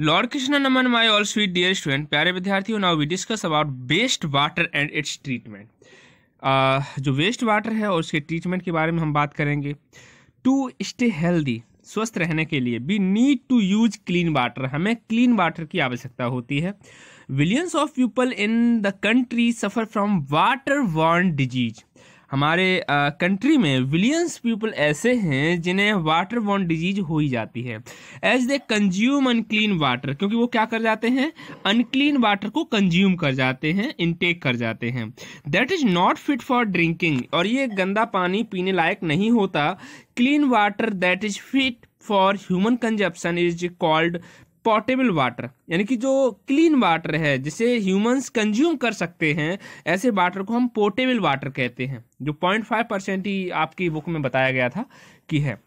Lord Krishna नमन my all sweet dear student प्यारे विद्यार्थियों now we discuss about waste water and its treatment जो waste water है और उसके ट्रीटमेंट के बारे में हम बात करेंगे टू स्टे हेल्दी स्वस्थ रहने के लिए we need to use clean water हमें क्लीन वाटर की आवश्यकता होती है billions of people in the country suffer from water borne diseases हमारे कंट्री में विलियंस पीपल ऐसे हैं जिन्हें वाटर बॉर्न डिजीज हो ही जाती है as they consume unclean water क्योंकि वो क्या कर जाते हैं अनक्लीन वाटर को कंज्यूम कर जाते हैं इनटेक कर जाते हैं that is not fit for drinking और ये गंदा पानी पीने लायक नहीं होता clean water that is fit for human consumption is called portable water यानी कि जो क्लीन वाटर है जिसे ह्यूमंस कंज्यूम कर सकते हैं ऐसे वाटर को हम पोर्टेबल वाटर कहते हैं जो पॉइंट फाइव परसेंट ही आपकी बुक में बताया गया था कि है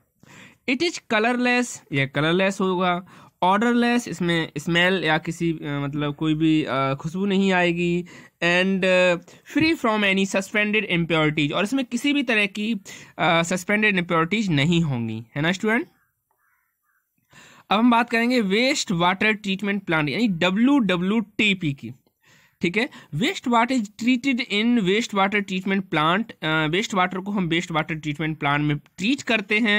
इट इज कलरलेस यह कलरलेस होगा ऑर्डरलेस इसमें स्मेल या किसी मतलब कोई भी खुशबू नहीं आएगी and free from any suspended impurities और इसमें किसी भी तरह की सस्पेंडेड इम्प्योरिटीज नहीं होंगी है ना स्टूडेंट अब हम बात करेंगे वेस्ट वाटर ट्रीटमेंट प्लांट यानी डब्ल्यू डब्ल्यू टी पी की ठीक है waste water is treated in waste water treatment plant waste water को हम वेस्ट वाटर ट्रीटमेंट प्लांट में ट्रीट करते हैं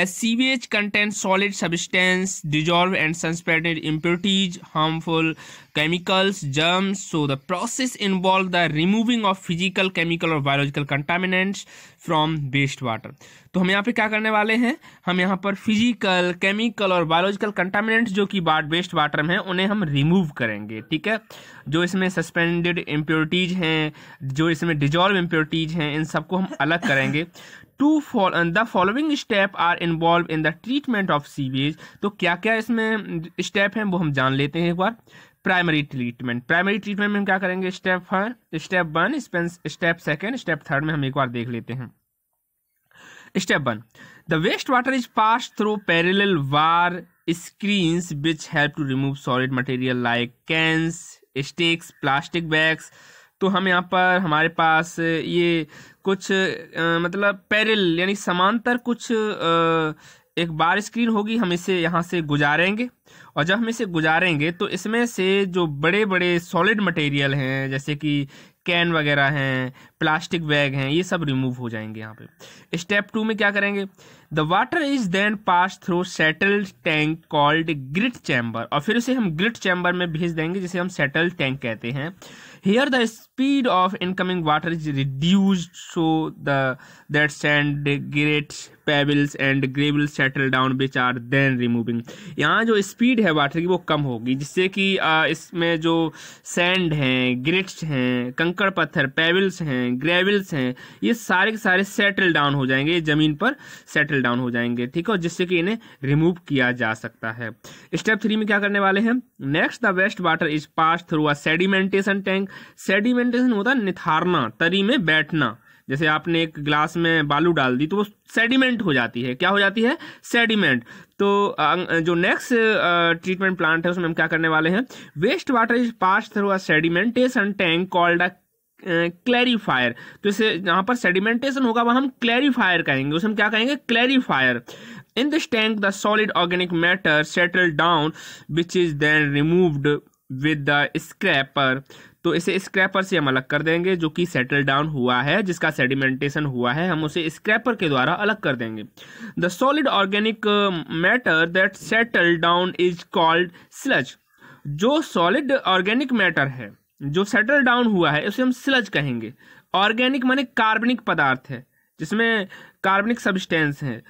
as sewage content solid substance dissolve and suspended impurities harmful germs so the process involve the removing of physical chemical और biological contaminants from waste water तो हम यहाँ पे क्या करने वाले हैं हम यहाँ पर फिजिकल केमिकल और बायोलॉजिकल कंटामिनेंट जो कि बाट वेस्ट वाटर में उन्हें हम रिमूव करेंगे ठीक है जो इसमें सस्पेंडेड इम्प्योरिटीज हैं जो इसमें डिजॉल्व इम्प्योरिटीज हैं इन सबको हम अलग करेंगे to fall the following step are involve in the treatment of sewage तो क्या क्या इसमें स्टेप हैं वो हम जान लेते हैं एक बार प्राइमरी ट्रीटमेंट प्राइमरी ट्रीटमेंट में हम क्या करेंगे step one step one step second step third में हम एक बार देख लेते हैं step one the waste water is pass through parallel bar screens which help to remove solid material like cans sticks plastic bags तो हम यहाँ पर हमारे पास ये कुछ आ, मतलब पैरल यानी समांतर कुछ आ, एक बार स्क्रीन होगी हम इसे यहाँ से गुजारेंगे और जब हम इसे गुजारेंगे तो इसमें से जो बड़े बड़े सॉलिड मटेरियल हैं जैसे कि कैन वगैरह हैं प्लास्टिक बैग हैं ये सब रिमूव हो जाएंगे यहाँ पे स्टेप टू में क्या करेंगे the water is then pass through settle tank called grit chamber और फिर उसे हम ग्रिट चैम्बर में भेज देंगे जिसे हम सेटल टैंक कहते हैं here the speed of incoming water is reduce so that sand grit pebbles and gravel settle down which are then removing यहाँ जो स्पीड है वाटर की वो कम होगी जिससे कि इसमें जो सैंड हैं ग्रिट्स हैं कंकड़ पत्थर पेबल्स हैं ग्रेबल्स हैं ये सारे के सारे सेटल डाउन हो जाएंगे ज़मीन पर सेटल डाउन हो जाएंगे ठीक है जिससे कि इन्हें रिमूव किया जा सकता है स्टेप थ्री में क्या करने वाले हैं next the waste water is pass through a sedimentation tank sedimentation होता है निथारना तरी में बैठना जैसे आपने एक ग्लास में बालू डाल दी तो वो सेडिमेंट हो जाती है क्या हो जाती है सेडिमेंट तो अं, जो नेक्स्ट ट्रीटमेंट प्लांट है उसमें हम क्या करने वाले हैं waste water is pass through a sedimentation tank called a clarifier तो इसे जहाँ पर सेडिमेंटेशन होगा वहाँ हम क्लैरिफायर कहेंगे उसे हम क्या कहेंगे clarifier in this tank the solid organic matter settle down which is then removed with the scraper तो इसे स्क्रैपर से हम अलग कर देंगे जो कि सेटल डाउन हुआ है जिसका सेडिमेंटेशन हुआ है हम उसे स्क्रैपर के द्वारा अलग कर देंगे the solid organic matter that settle down is called sludge जो सॉलिड ऑर्गेनिक मैटर है जो सेटल डाउन हुआ है उसे हम स्लज कहेंगे ऑर्गेनिक माने कार्बनिक पदार्थ है जिसमें कार्बनिक सब्सटेंस है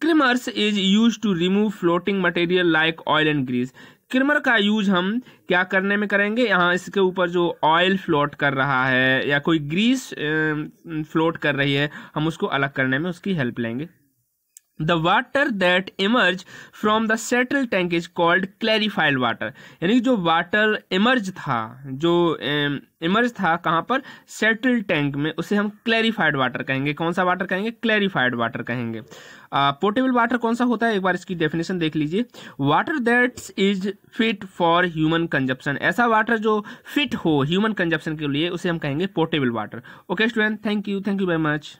skimmers is use to remove floating material like oil and grease skimmer का यूज हम क्या करने में करेंगे यहाँ इसके ऊपर जो ऑयल फ्लोट कर रहा है या कोई ग्रीस फ्लोट कर रही है हम उसको अलग करने में उसकी हेल्प लेंगे the water that emerge from the settle tank is called clarified water यानी जो वाटर इमर्ज था जो इमर्ज था कहाँ पर सेटल टैंक में उसे हम क्लैरिफाइड वाटर कहेंगे कौन सा वाटर कहेंगे क्लैरिफाइड वाटर कहेंगे पोर्टेबल वाटर कौन सा होता है एक बार इसकी डेफिनेशन देख लीजिए water that is fit for human consumption ऐसा वाटर जो फिट हो ह्यूमन कंजप्शन के लिए उसे हम कहेंगे portable water okay student thank you thank you very much